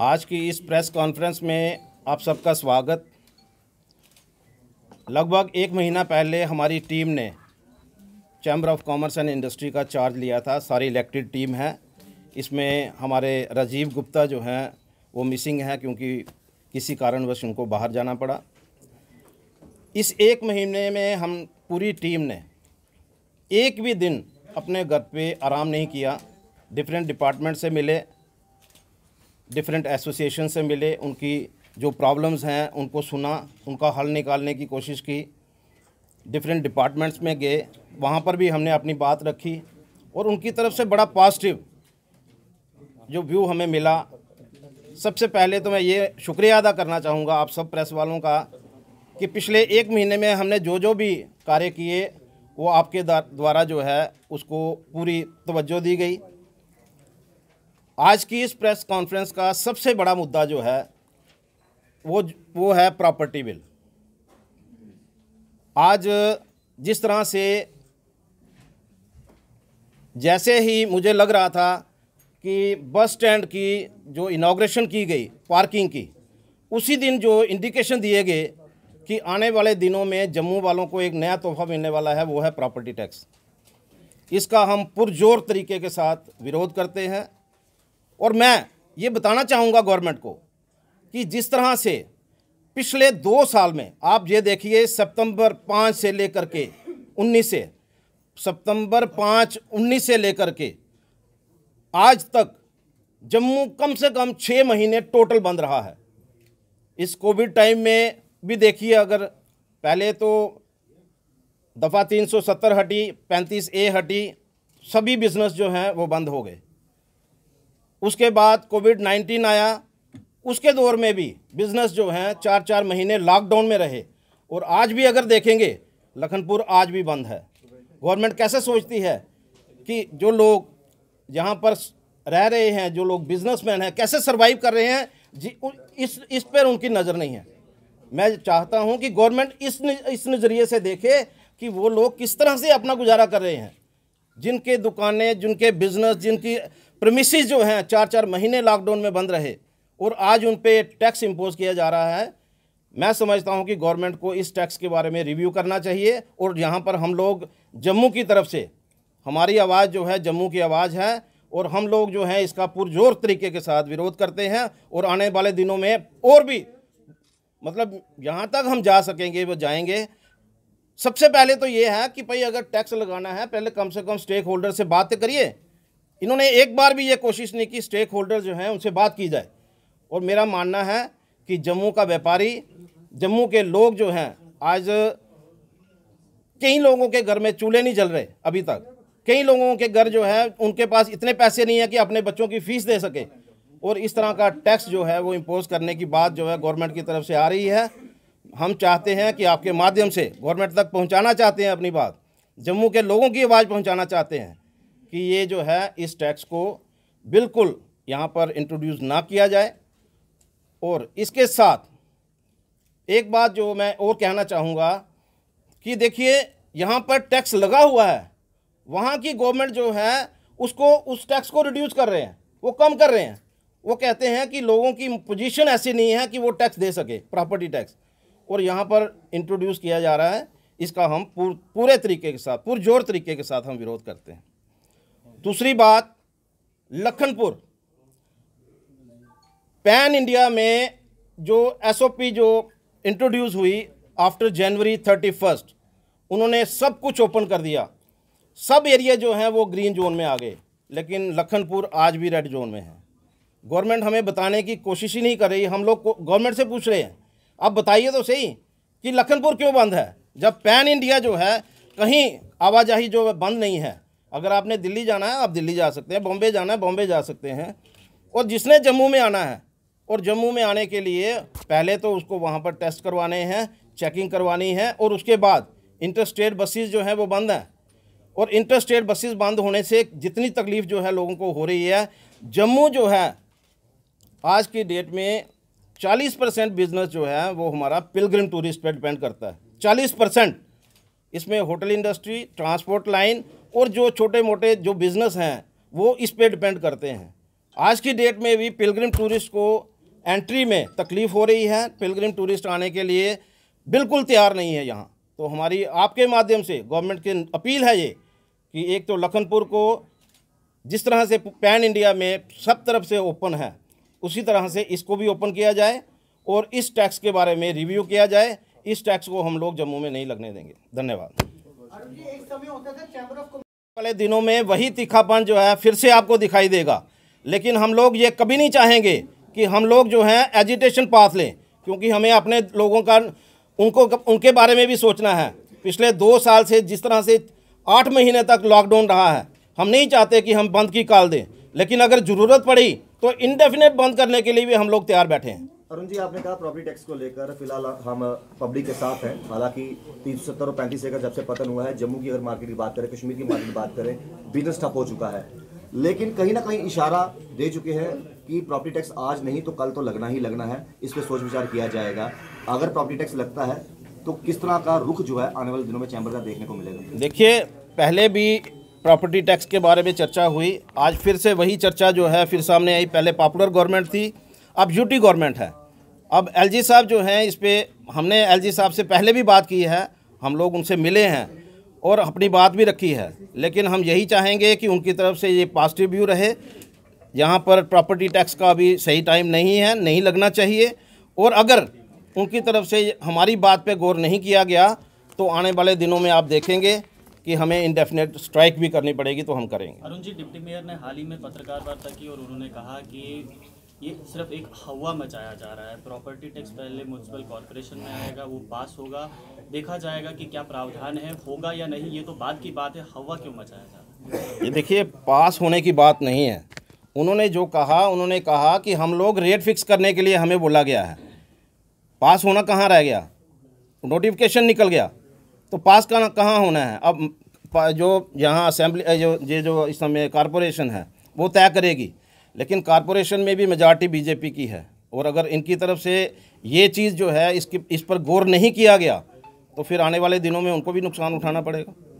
आज की इस प्रेस कॉन्फ्रेंस में आप सबका स्वागत लगभग एक महीना पहले हमारी टीम ने chamber of commerce and industry का चार्ज लिया था सारी इलेक्टेड टीम है इसमें हमारे राजीव गुप्ता जो हैं वो मिसिंग हैं क्योंकि किसी कारणवश उनको बाहर जाना पड़ा इस एक महीने में हम पूरी टीम ने एक भी दिन अपने घर पे आराम नहीं किया डिफरेंट डिपार्टमेंट से मिले डिफरेंट एसोसिएशन से मिले उनकी जो प्रॉब्लम्स हैं उनको सुना उनका हल निकालने की कोशिश की डिफरेंट डिपार्टमेंट्स में गए वहाँ पर भी हमने अपनी बात रखी और उनकी तरफ से बड़ा पॉजिटिव जो व्यू हमें मिला सबसे पहले तो मैं ये शुक्रिया अदा करना चाहूँगा आप सब प्रेस वालों का कि पिछले एक महीने में हमने जो जो भी कार्य किए वो आपके द्वारा जो है उसको पूरी तवज्जो दी गई आज की इस प्रेस कॉन्फ्रेंस का सबसे बड़ा मुद्दा जो है वो वो है प्रॉपर्टी बिल आज जिस तरह से जैसे ही मुझे लग रहा था कि बस स्टैंड की जो इनाग्रेशन की गई पार्किंग की उसी दिन जो इंडिकेशन दिए गए कि आने वाले दिनों में जम्मू वालों को एक नया तोहफा मिलने वाला है वो है प्रॉपर्टी टैक्स इसका हम पुरजोर तरीके के साथ विरोध करते हैं और मैं ये बताना चाहूँगा गवर्नमेंट को कि जिस तरह से पिछले दो साल में आप ये देखिए सितंबर पाँच से लेकर के उन्नीस से सितंबर पाँच उन्नीस से लेकर के आज तक जम्मू कम से कम छः महीने टोटल बंद रहा है इस कोविड टाइम में भी देखिए अगर पहले तो दफ़ा तीन सौ सत्तर हटी पैंतीस ए हटी सभी बिजनेस जो हैं वो बंद हो गए उसके बाद कोविड नाइन्टीन आया उसके दौर में भी बिज़नेस जो हैं चार चार महीने लॉकडाउन में रहे और आज भी अगर देखेंगे लखनपुर आज भी बंद है गवर्नमेंट कैसे सोचती है कि जो लोग यहाँ पर रह रहे हैं जो लोग बिजनेसमैन हैं कैसे सर्वाइव कर रहे हैं जी इस इस पर उनकी नज़र नहीं है मैं चाहता हूं कि गवर्नमेंट इस न, इस नज़रिए से देखे कि वो लोग किस तरह से अपना गुजारा कर रहे हैं जिनके दुकानें जिनके बिजनेस जिनकी प्रमिस जो हैं चार चार महीने लॉकडाउन में बंद रहे और आज उन पर टैक्स इम्पोज किया जा रहा है मैं समझता हूं कि गवर्नमेंट को इस टैक्स के बारे में रिव्यू करना चाहिए और यहां पर हम लोग जम्मू की तरफ से हमारी आवाज़ जो है जम्मू की आवाज़ है और हम लोग जो हैं इसका पुरजोर तरीके के साथ विरोध करते हैं और आने वाले दिनों में और भी मतलब यहाँ तक हम जा सकेंगे वो जाएंगे सबसे पहले तो ये है कि भाई अगर टैक्स लगाना है पहले कम से कम स्टेक होल्डर से बात करिए इन्होंने एक बार भी ये कोशिश नहीं की स्टेक होल्डर जो हैं उनसे बात की जाए और मेरा मानना है कि जम्मू का व्यापारी जम्मू के लोग जो हैं आज कई लोगों के घर में चूल्हे नहीं जल रहे अभी तक कई लोगों के घर जो है उनके पास इतने पैसे नहीं है कि अपने बच्चों की फीस दे सके और इस तरह का टैक्स जो है वो इम्पोज करने की बात जो है गवर्नमेंट की तरफ से आ रही है हम चाहते हैं कि आपके माध्यम से गवर्नमेंट तक पहुंचाना चाहते हैं अपनी बात जम्मू के लोगों की आवाज़ पहुंचाना चाहते हैं कि ये जो है इस टैक्स को बिल्कुल यहाँ पर इंट्रोड्यूस ना किया जाए और इसके साथ एक बात जो मैं और कहना चाहूँगा कि देखिए यहाँ पर टैक्स लगा हुआ है वहाँ की गवर्नमेंट जो है उसको उस टैक्स को रिड्यूस कर रहे हैं वो कम कर रहे हैं वो कहते हैं कि लोगों की पोजीशन ऐसी नहीं है कि वो टैक्स दे सके प्रॉपर्टी टैक्स और यहाँ पर इंट्रोड्यूस किया जा रहा है इसका हम पूर, पूरे तरीके के साथ पुरजोर तरीके के साथ हम विरोध करते हैं दूसरी बात लखनपुर पैन इंडिया में जो एसओपी जो इंट्रोड्यूस हुई आफ्टर जनवरी थर्टी फर्स्ट उन्होंने सब कुछ ओपन कर दिया सब एरिया जो हैं वो ग्रीन जोन में आ गए लेकिन लखनपुर आज भी रेड जोन में है गवर्नमेंट हमें बताने की कोशिश ही नहीं कर रही हम लोग गवर्नमेंट से पूछ रहे हैं आप बताइए तो सही कि लखनपुर क्यों बंद है जब पैन इंडिया जो है कहीं आवाजाही जो बंद नहीं है अगर आपने दिल्ली जाना है आप दिल्ली जा सकते हैं बॉम्बे जाना है बॉम्बे जा सकते हैं और जिसने जम्मू में आना है और जम्मू में आने के लिए पहले तो उसको वहाँ पर टेस्ट करवाने हैं चेकिंग करवानी है और उसके बाद इंटर स्टेट बसेज जो हैं वो बंद हैं और इंटर स्टेट बसेज बंद होने से जितनी तकलीफ़ जो है लोगों को हो रही है जम्मू जो है आज की डेट में 40 परसेंट बिजनेस जो है वो हमारा पिलग्रिम टूरिस्ट पर डिपेंड करता है 40 परसेंट इसमें होटल इंडस्ट्री ट्रांसपोर्ट लाइन और जो छोटे मोटे जो बिज़नेस हैं वो इस पर डिपेंड करते हैं आज की डेट में भी पिलग्रिम टूरिस्ट को एंट्री में तकलीफ़ हो रही है पिलग्रिम टूरिस्ट आने के लिए बिल्कुल तैयार नहीं है यहाँ तो हमारी आपके माध्यम से गवर्नमेंट की अपील है ये कि एक तो लखनपुर को जिस तरह से पैन इंडिया में सब तरफ से ओपन है उसी तरह से इसको भी ओपन किया जाए और इस टैक्स के बारे में रिव्यू किया जाए इस टैक्स को हम लोग जम्मू में नहीं लगने देंगे धन्यवाद वाले दिनों में वही तीखापन जो है फिर से आपको दिखाई देगा लेकिन हम लोग ये कभी नहीं चाहेंगे कि हम लोग जो हैं एजिटेशन पास लें क्योंकि हमें अपने लोगों का उनको उनके बारे में भी सोचना है पिछले दो साल से जिस तरह से आठ महीने तक लॉकडाउन रहा है हम नहीं चाहते कि हम बंद की काल दें लेकिन अगर ज़रूरत पड़ी तो इनडेफिनेट बंद करने के लिए भी हम लोग तैयार बैठे हैं अरुण जी आपने कहा प्रॉपर्टी टैक्स को लेकर फिलहाल हम पब्लिक के साथ हैं हालांकि तीन सौ सत्तर और पैंतीस एकड़ जब से पतन हुआ है जम्मू की अगर मार्केट की बात करें कश्मीर की मार्केट की बात करें बिजनेस ठप हो चुका है लेकिन कहीं ना कहीं इशारा दे चुके हैं कि प्रॉपर्टी टैक्स आज नहीं तो कल तो लगना ही लगना है इस पर सोच विचार किया जाएगा अगर प्रॉपर्टी टैक्स लगता है तो किस तरह का रुख जो है आने वाले दिनों में चैम्बर का देखने को मिलेगा देखिए पहले भी प्रॉपर्टी टैक्स के बारे में चर्चा हुई आज फिर से वही चर्चा जो है फिर सामने आई पहले पॉपुलर गवर्नमेंट थी अब यूटी गवर्नमेंट है अब एलजी साहब जो हैं इस पर हमने एलजी साहब से पहले भी बात की है हम लोग उनसे मिले हैं और अपनी बात भी रखी है लेकिन हम यही चाहेंगे कि उनकी तरफ से ये पॉजिटिव व्यू रहे यहाँ पर प्रॉपर्टी टैक्स का अभी सही टाइम नहीं है नहीं लगना चाहिए और अगर उनकी तरफ से हमारी बात पर गौर नहीं किया गया तो आने वाले दिनों में आप देखेंगे कि हमें इंडेफिनेट स्ट्राइक भी करनी पड़ेगी तो हम करेंगे अरुण जी डिप्टी मेयर ने हाल ही में पत्रकार वार्ता की और उन्होंने कहा कि ये सिर्फ एक हवा मचाया जा रहा है प्रॉपर्टी टैक्स पहले म्यूनसिपल कॉरपोरेशन में आएगा वो पास होगा देखा जाएगा कि क्या प्रावधान है होगा या नहीं ये तो बाद की बात है हवा क्यों मचाया जा रहा है ये देखिए पास होने की बात नहीं है उन्होंने जो कहा उन्होंने कहा कि हम लोग रेट फिक्स करने के लिए हमें बोला गया है पास होना कहाँ रह गया नोटिफिकेशन निकल गया तो पास कहाँ कहाँ होना है अब जो यहाँ असेंबली जो ये जो इस समय कॉरपोरेशन है वो तय करेगी लेकिन कॉरपोरेशन में भी मेजॉरिटी बीजेपी की है और अगर इनकी तरफ से ये चीज़ जो है इसकी इस पर गौर नहीं किया गया तो फिर आने वाले दिनों में उनको भी नुकसान उठाना पड़ेगा